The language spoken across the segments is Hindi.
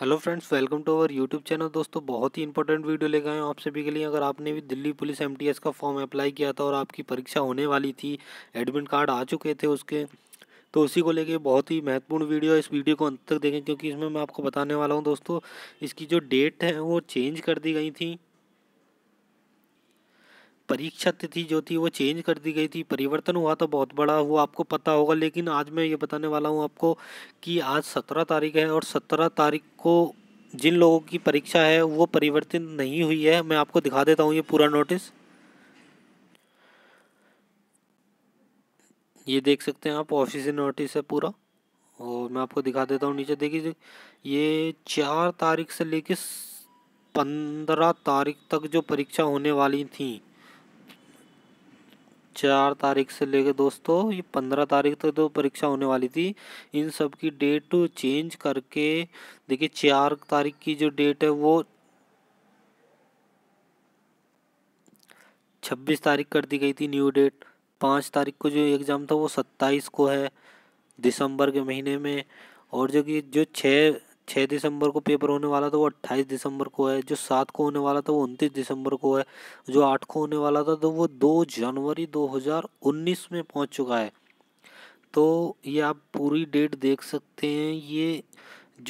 hello friends welcome to our YouTube channel दोस्तों बहुत ही इंपॉर्टेंट वीडियो लेकर आए हैं आप सभी के लिए अगर आपने भी दिल्ली पुलिस एमटीएस का फॉर्म अप्लाई किया था और आपकी परीक्षा होने वाली थी एडमिट कार्ड आ चुके थे उसके तो उसी को लेके बहुत ही महत्वपूर्ण वीडियो है इस वीडियो को अंत तक देखें क्योंकि इसमें मैं आपको बताने वाला हूँ दोस्तों इसकी जो डेट है वो चेंज कर दी गई थी परीक्षा तिथि जो थी वो चेंज कर दी गई थी परिवर्तन हुआ था तो बहुत बड़ा वो आपको पता होगा लेकिन आज मैं ये बताने वाला हूँ आपको कि आज सत्रह तारीख है और सत्रह तारीख को जिन लोगों की परीक्षा है वो परिवर्तित नहीं हुई है मैं आपको दिखा देता हूँ ये पूरा नोटिस ये देख सकते हैं आप ऑफिस नोटिस है पूरा और मैं आपको दिखा देता हूँ नीचे देखिए ये चार तारीख से लेकर पंद्रह तारीख तक जो परीक्षा होने वाली थी चार तारीख से लेकर दोस्तों ये पंद्रह तारीख तक तो, तो परीक्षा होने वाली थी इन सब की डेट चेंज करके देखिए चार तारीख की जो डेट है वो छब्बीस तारीख कर दी गई थी न्यू डेट पाँच तारीख को जो एग्ज़ाम था वो सत्ताईस को है दिसंबर के महीने में और जो कि जो छः छः दिसंबर को पेपर होने वाला था वो अट्ठाईस दिसंबर को है जो सात को होने वाला था वो उनतीस दिसंबर को है जो आठ को होने वाला था तो वो दो जनवरी 2019 में पहुंच चुका है तो ये आप पूरी डेट देख सकते हैं ये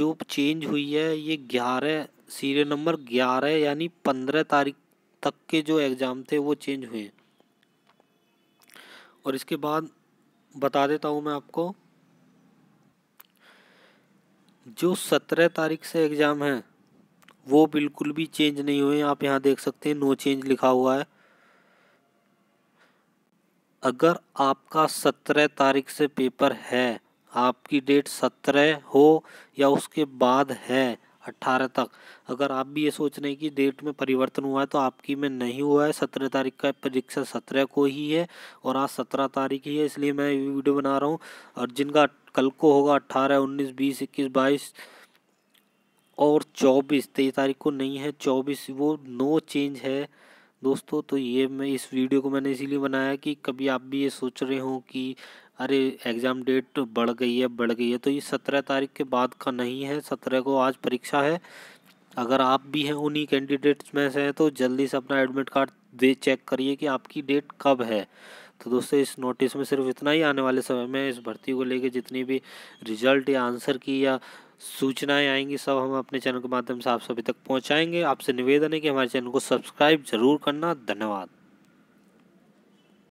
जो चेंज हुई है ये ग्यारह सीरियल नंबर ग्यारह यानी पंद्रह तारीख तक के जो एग्ज़ाम थे वो चेंज हुए और इसके बाद बता देता हूँ मैं आपको जो सत्रह तारीख से एग्ज़ाम है वो बिल्कुल भी चेंज नहीं हुए आप यहाँ देख सकते हैं नो चेंज लिखा हुआ है अगर आपका सत्रह तारीख से पेपर है आपकी डेट सत्रह हो या उसके बाद है अट्ठारह तक अगर आप भी ये सोच रहे हैं कि डेट में परिवर्तन हुआ है तो आपकी में नहीं हुआ है सत्रह तारीख का परीक्षा सत्रह को ही है और आज सत्रह तारीख ही है इसलिए मैं ये वीडियो बना रहा हूँ और जिनका कल को होगा अट्ठारह उन्नीस बीस इक्कीस बाईस और चौबीस तेईस तारीख को नहीं है चौबीस वो नो चेंज है दोस्तों तो ये मैं इस वीडियो को मैंने इसीलिए बनाया कि कभी आप भी ये सोच रहे हो कि अरे एग्ज़ाम डेट तो बढ़ गई है बढ़ गई है तो ये सत्रह तारीख के बाद का नहीं है सत्रह को आज परीक्षा है अगर आप भी हैं उन्हीं कैंडिडेट्स में से हैं तो जल्दी से अपना एडमिट कार्ड दे चेक करिए कि आपकी डेट कब है तो दोस्तों इस नोटिस में सिर्फ इतना ही आने वाले समय में इस भर्ती को लेके जितनी भी रिजल्ट या आंसर की या सूचनाएं आएंगी सब हम अपने चैनल के माध्यम से आप सभी तक पहुंचाएंगे आपसे निवेदन है कि हमारे चैनल को सब्सक्राइब जरूर करना धन्यवाद